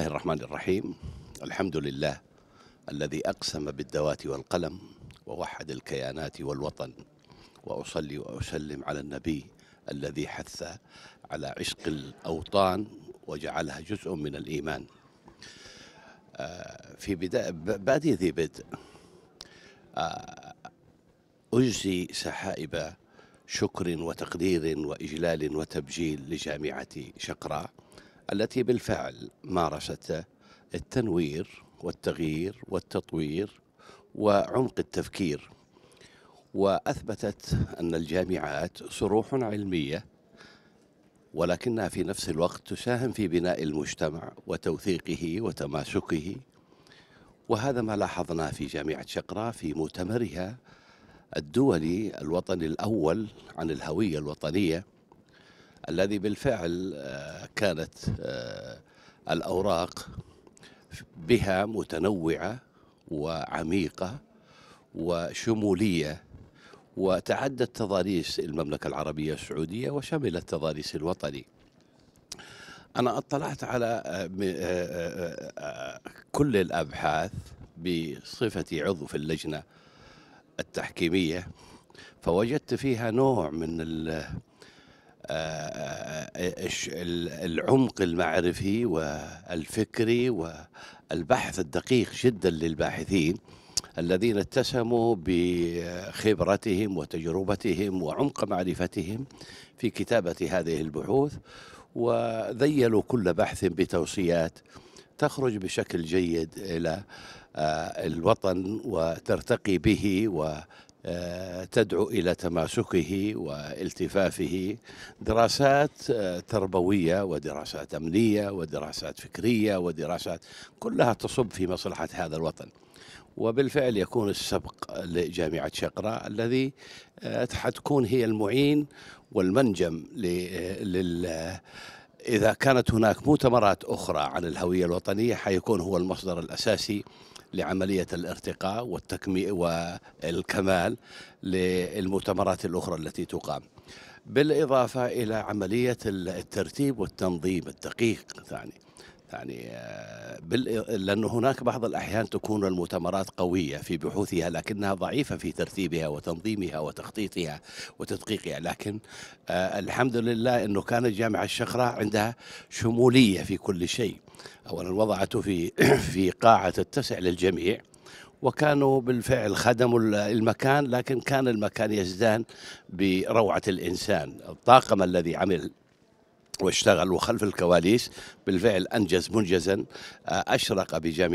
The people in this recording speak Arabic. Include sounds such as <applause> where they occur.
الله الرحمن الرحيم الحمد لله الذي أقسم بالدوات والقلم ووحد الكيانات والوطن وأصلي وأسلم على النبي الذي حث على عشق الأوطان وجعلها جزء من الإيمان آه، في بداية بادي ذي بدء آه، أجزي سحائب شكر وتقدير وإجلال وتبجيل لجامعة شقراء التي بالفعل مارست التنوير والتغيير والتطوير وعمق التفكير واثبتت ان الجامعات صروح علميه ولكنها في نفس الوقت تساهم في بناء المجتمع وتوثيقه وتماسكه وهذا ما لاحظناه في جامعه شقراء في مؤتمرها الدولي الوطني الاول عن الهويه الوطنيه الذي بالفعل آه، كانت آه، الأوراق بها متنوعة وعميقة وشمولية وتعدت تضاريس المملكة العربية السعودية وشملت تضاريس الوطني أنا اطلعت على آه، آه، كل الأبحاث بصفتي عضو في اللجنة التحكيمية فوجدت فيها نوع من العمق المعرفي والفكري والبحث الدقيق جدا للباحثين الذين اتسموا بخبرتهم وتجربتهم وعمق معرفتهم في كتابة هذه البحوث وذيلوا كل بحث بتوصيات تخرج بشكل جيد إلى آه، الوطن وترتقي به و تدعو الى تماسكه والتفافه دراسات آه، تربويه ودراسات امنيه ودراسات فكريه ودراسات كلها تصب في مصلحه هذا الوطن. وبالفعل يكون السبق لجامعة شقراء الذي آه، حتكون هي المعين والمنجم لل إذا كانت هناك مؤتمرات أخرى عن الهوية الوطنية حيكون هو المصدر الأساسي لعملية الارتقاء والتكمي والكمال للمؤتمرات الأخرى التي تقام بالإضافة إلى عملية الترتيب والتنظيم الدقيق يعني يعني لأن هناك بعض الأحيان تكون المؤتمرات قوية في بحوثها لكنها ضعيفة في ترتيبها وتنظيمها وتخطيطها وتدقيقها لكن آه، الحمد لله أنه كانت جامعة الشقراء عندها شمولية في كل شيء اولا وضعته في <clears throat> في قاعه تتسع للجميع وكانوا بالفعل خدموا المكان لكن كان المكان يزدان بروعه الانسان الطاقم الذي عمل واشتغل وخلف الكواليس بالفعل انجز منجزا آه، اشرق بجميع